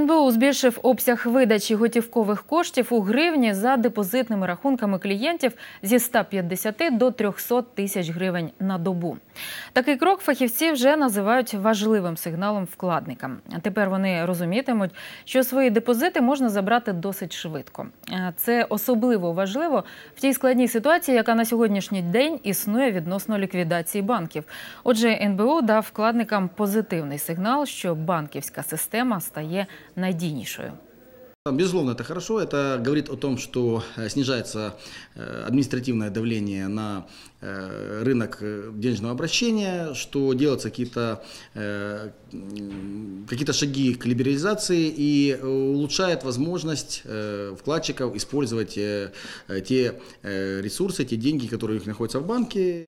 НБУ збільшив обсяг видачі готівкових коштів у гривні за депозитними рахунками клієнтів зі 150 до 300 тисяч гривень на добу. Такий крок фахівці вже називають важливим сигналом вкладникам. Тепер вони розумітимуть, що свої депозити можна забрати досить швидко. Е, це особливо важливо в тій складній ситуації, яка на сьогоднішній день існує відносно ліквідації банків. Отже, НБУ дав вкладникам позитивний сигнал, що банківська система стає. найденнейшую. Безусловно, это хорошо. Это говорит о том, что э, снижается э, административное давление на э, рынок денежного обращения, что делаются какие-то какие шаги к либерализации и улучшает возможность вкладчиков использовать те ресурсы, те деньги, которые у них находятся в банке.